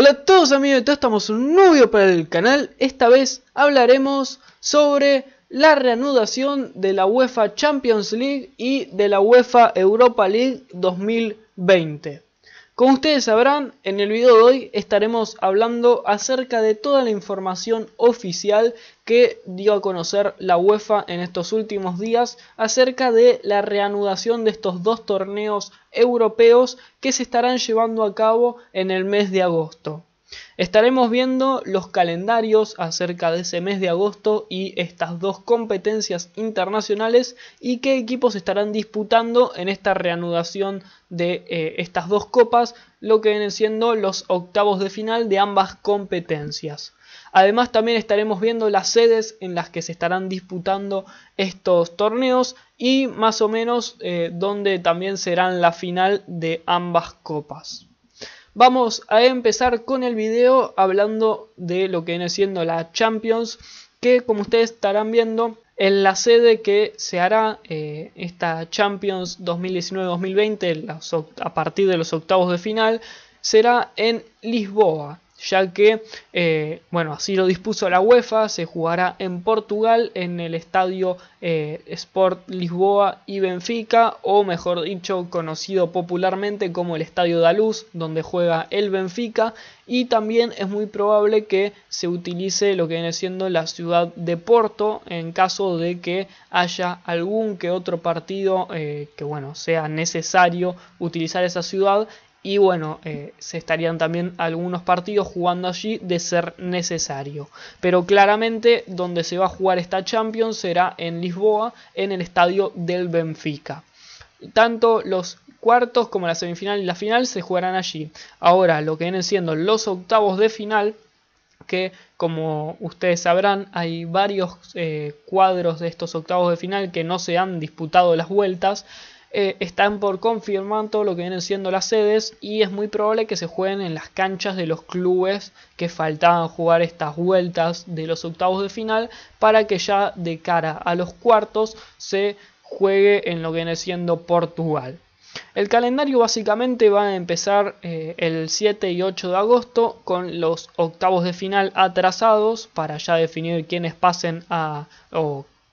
Hola a todos amigos, todos estamos un nuevo para el canal. Esta vez hablaremos sobre la reanudación de la UEFA Champions League y de la UEFA Europa League 2020. Como ustedes sabrán, en el video de hoy estaremos hablando acerca de toda la información oficial que dio a conocer la UEFA en estos últimos días acerca de la reanudación de estos dos torneos europeos que se estarán llevando a cabo en el mes de agosto. Estaremos viendo los calendarios acerca de ese mes de agosto y estas dos competencias internacionales y qué equipos estarán disputando en esta reanudación de eh, estas dos copas, lo que vienen siendo los octavos de final de ambas competencias. Además también estaremos viendo las sedes en las que se estarán disputando estos torneos y más o menos eh, dónde también serán la final de ambas copas. Vamos a empezar con el video hablando de lo que viene siendo la Champions, que como ustedes estarán viendo en la sede que se hará eh, esta Champions 2019-2020 a partir de los octavos de final será en Lisboa ya que, eh, bueno, así lo dispuso la UEFA, se jugará en Portugal, en el estadio eh, Sport Lisboa y Benfica, o mejor dicho, conocido popularmente como el Estadio Luz donde juega el Benfica, y también es muy probable que se utilice lo que viene siendo la ciudad de Porto, en caso de que haya algún que otro partido eh, que, bueno, sea necesario utilizar esa ciudad y bueno, eh, se estarían también algunos partidos jugando allí de ser necesario. Pero claramente donde se va a jugar esta Champions será en Lisboa, en el estadio del Benfica. Tanto los cuartos como la semifinal y la final se jugarán allí. Ahora, lo que vienen siendo los octavos de final, que como ustedes sabrán hay varios eh, cuadros de estos octavos de final que no se han disputado las vueltas eh, están por confirmar todo lo que vienen siendo las sedes y es muy probable que se jueguen en las canchas de los clubes que faltaban jugar estas vueltas de los octavos de final para que ya de cara a los cuartos se juegue en lo que viene siendo Portugal. El calendario básicamente va a empezar eh, el 7 y 8 de agosto con los octavos de final atrasados para ya definir quiénes pasen a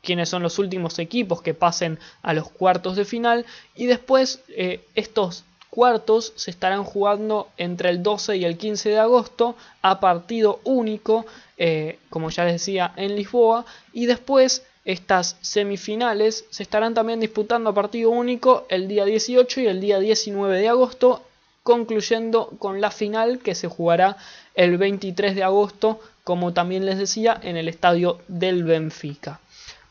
quiénes son los últimos equipos que pasen a los cuartos de final y después eh, estos cuartos se estarán jugando entre el 12 y el 15 de agosto a partido único, eh, como ya les decía, en Lisboa y después estas semifinales se estarán también disputando a partido único el día 18 y el día 19 de agosto, concluyendo con la final que se jugará el 23 de agosto, como también les decía, en el estadio del Benfica.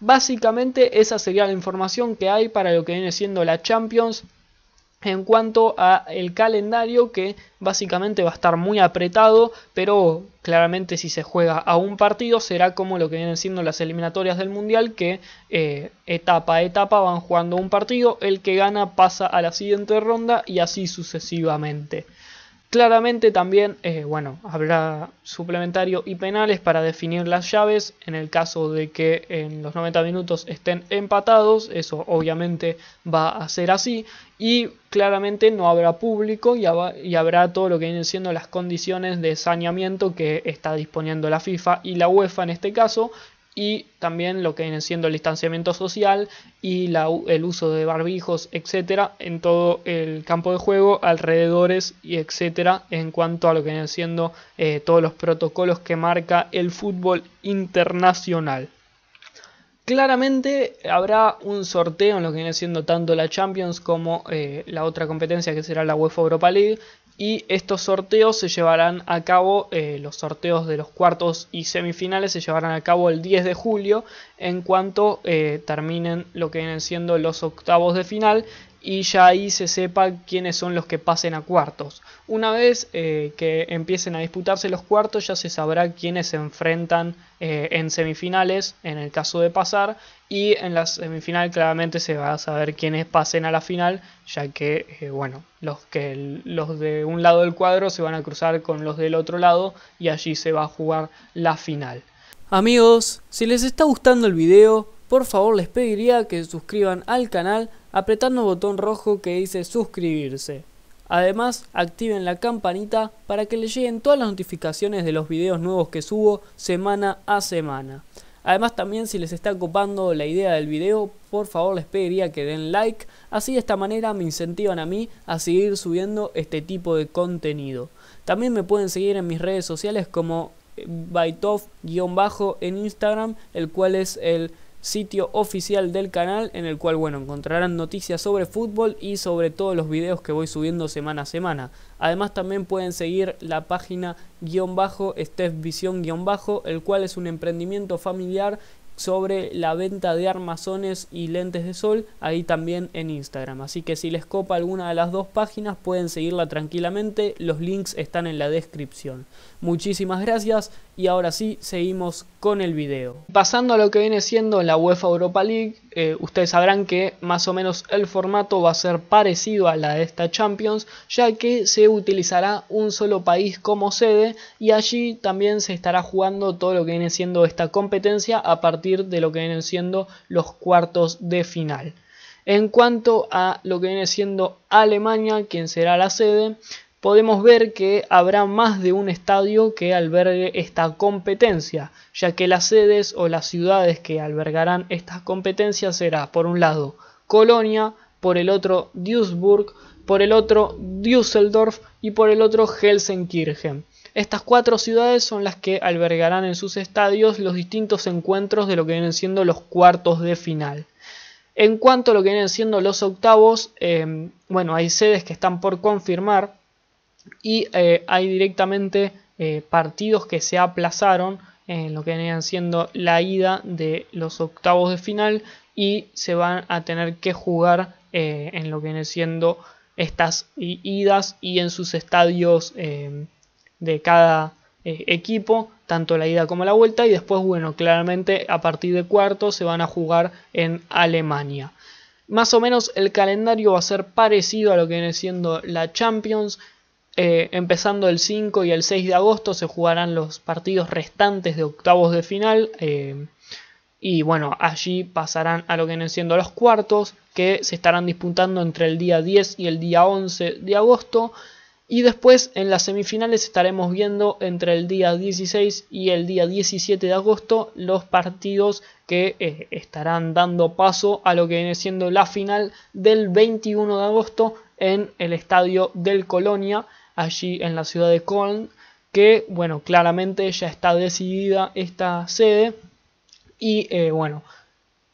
Básicamente esa sería la información que hay para lo que viene siendo la Champions en cuanto a el calendario que básicamente va a estar muy apretado, pero claramente si se juega a un partido será como lo que vienen siendo las eliminatorias del mundial que eh, etapa a etapa van jugando un partido, el que gana pasa a la siguiente ronda y así sucesivamente. Claramente también, eh, bueno, habrá suplementario y penales para definir las llaves. En el caso de que en los 90 minutos estén empatados, eso obviamente va a ser así. Y claramente no habrá público y, y habrá todo lo que vienen siendo las condiciones de saneamiento que está disponiendo la FIFA y la UEFA en este caso, y también lo que viene siendo el distanciamiento social y el uso de barbijos, etcétera, en todo el campo de juego, alrededores y etcétera, en cuanto a lo que viene siendo eh, todos los protocolos que marca el fútbol internacional. Claramente habrá un sorteo en lo que viene siendo tanto la Champions como eh, la otra competencia que será la UEFA Europa League, y estos sorteos se llevarán a cabo, eh, los sorteos de los cuartos y semifinales se llevarán a cabo el 10 de julio en cuanto eh, terminen lo que vienen siendo los octavos de final y ya ahí se sepa quiénes son los que pasen a cuartos. Una vez eh, que empiecen a disputarse los cuartos ya se sabrá quiénes se enfrentan eh, en semifinales en el caso de pasar y en la semifinal claramente se va a saber quiénes pasen a la final ya que eh, bueno los que los de un lado del cuadro se van a cruzar con los del otro lado y allí se va a jugar la final. Amigos, si les está gustando el video, por favor les pediría que se suscriban al canal apretando el botón rojo que dice suscribirse. Además, activen la campanita para que les lleguen todas las notificaciones de los videos nuevos que subo semana a semana. Además también si les está copando la idea del video, por favor les pediría que den like, así de esta manera me incentivan a mí a seguir subiendo este tipo de contenido. También me pueden seguir en mis redes sociales como byteof-bajo en Instagram, el cual es el sitio oficial del canal en el cual bueno encontrarán noticias sobre fútbol y sobre todos los videos que voy subiendo semana a semana además también pueden seguir la página guión bajo Visión guión bajo el cual es un emprendimiento familiar sobre la venta de armazones y lentes de sol ahí también en Instagram. Así que si les copa alguna de las dos páginas pueden seguirla tranquilamente, los links están en la descripción. Muchísimas gracias y ahora sí seguimos con el video. Pasando a lo que viene siendo la UEFA Europa League, eh, ustedes sabrán que más o menos el formato va a ser parecido a la de esta Champions, ya que se utilizará un solo país como sede y allí también se estará jugando todo lo que viene siendo esta competencia a partir de lo que vienen siendo los cuartos de final. En cuanto a lo que viene siendo Alemania, quien será la sede, podemos ver que habrá más de un estadio que albergue esta competencia, ya que las sedes o las ciudades que albergarán estas competencias será, por un lado, Colonia, por el otro, Duisburg, por el otro, Düsseldorf y por el otro, Helsenkirchen. Estas cuatro ciudades son las que albergarán en sus estadios los distintos encuentros de lo que vienen siendo los cuartos de final. En cuanto a lo que vienen siendo los octavos, eh, bueno, hay sedes que están por confirmar, y eh, hay directamente eh, partidos que se aplazaron en lo que venían siendo la ida de los octavos de final y se van a tener que jugar eh, en lo que viene siendo estas idas y en sus estadios de cada equipo, tanto la ida como la vuelta y después, bueno, claramente a partir de cuarto se van a jugar en Alemania. Más o menos el calendario va a ser parecido a lo que viene siendo la Champions. Eh, empezando el 5 y el 6 de agosto se jugarán los partidos restantes de octavos de final. Eh, y bueno, allí pasarán a lo que vienen siendo los cuartos, que se estarán disputando entre el día 10 y el día 11 de agosto. Y después en las semifinales estaremos viendo entre el día 16 y el día 17 de agosto los partidos que eh, estarán dando paso a lo que viene siendo la final del 21 de agosto en el estadio del Colonia allí en la ciudad de Köln, que bueno, claramente ya está decidida esta sede y eh, bueno,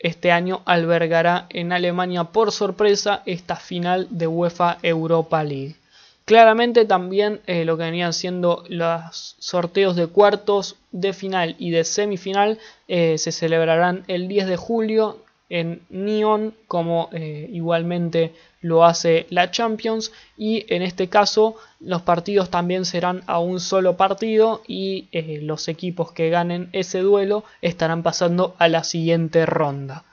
este año albergará en Alemania por sorpresa esta final de UEFA Europa League. Claramente también eh, lo que venían siendo los sorteos de cuartos de final y de semifinal eh, se celebrarán el 10 de julio en Neon, como eh, igualmente lo hace la Champions. Y en este caso, los partidos también serán a un solo partido y eh, los equipos que ganen ese duelo estarán pasando a la siguiente ronda.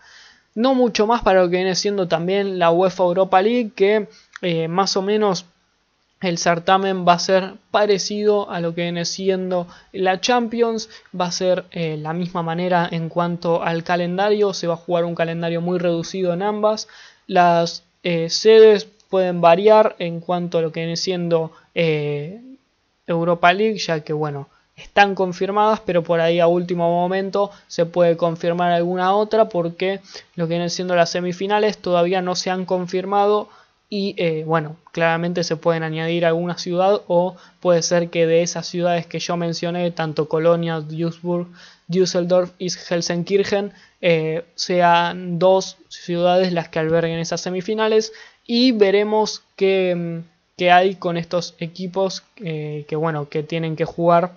No mucho más para lo que viene siendo también la UEFA Europa League, que eh, más o menos el certamen va a ser parecido a lo que viene siendo la Champions, va a ser eh, la misma manera en cuanto al calendario, se va a jugar un calendario muy reducido en ambas, las eh, sedes pueden variar en cuanto a lo que viene siendo eh, Europa League, ya que bueno, están confirmadas, pero por ahí a último momento se puede confirmar alguna otra porque lo que vienen siendo las semifinales todavía no se han confirmado y eh, bueno, claramente se pueden añadir alguna ciudad o puede ser que de esas ciudades que yo mencioné, tanto Colonia, Duisburg, Düsseldorf y Helsenkirchen, eh, sean dos ciudades las que alberguen esas semifinales y veremos qué, hay con estos equipos eh, que bueno, que tienen que jugar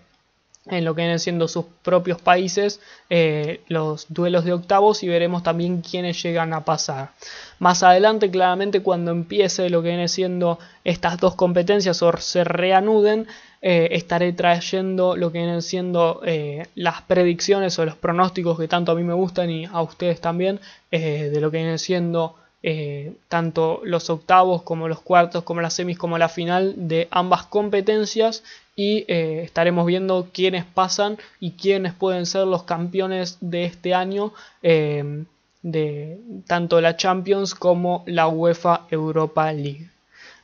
en lo que vienen siendo sus propios países eh, los duelos de octavos y veremos también quiénes llegan a pasar. Más adelante, claramente, cuando empiece lo que viene siendo estas dos competencias o se reanuden, eh, estaré trayendo lo que vienen siendo eh, las predicciones o los pronósticos que tanto a mí me gustan y a ustedes también de lo que vienen siendo eh, tanto los octavos como los cuartos, como las semis, como la final de ambas competencias y eh, estaremos viendo quiénes pasan y quiénes pueden ser los campeones de este año eh, de tanto la Champions como la UEFA Europa League.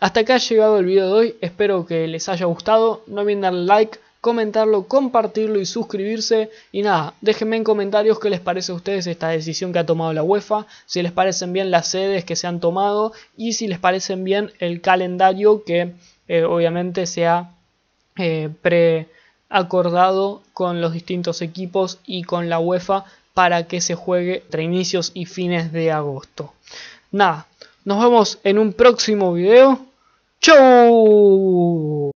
Hasta acá ha llegado el video de hoy, espero que les haya gustado, no olviden darle like, comentarlo, compartirlo y suscribirse. Y nada, déjenme en comentarios qué les parece a ustedes esta decisión que ha tomado la UEFA, si les parecen bien las sedes que se han tomado y si les parecen bien el calendario que eh, obviamente se ha eh, preacordado con los distintos equipos y con la UEFA para que se juegue entre inicios y fines de agosto. Nada, nos vemos en un próximo video. ¡Chau!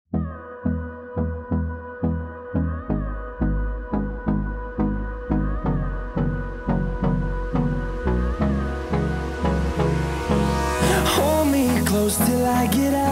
I get out.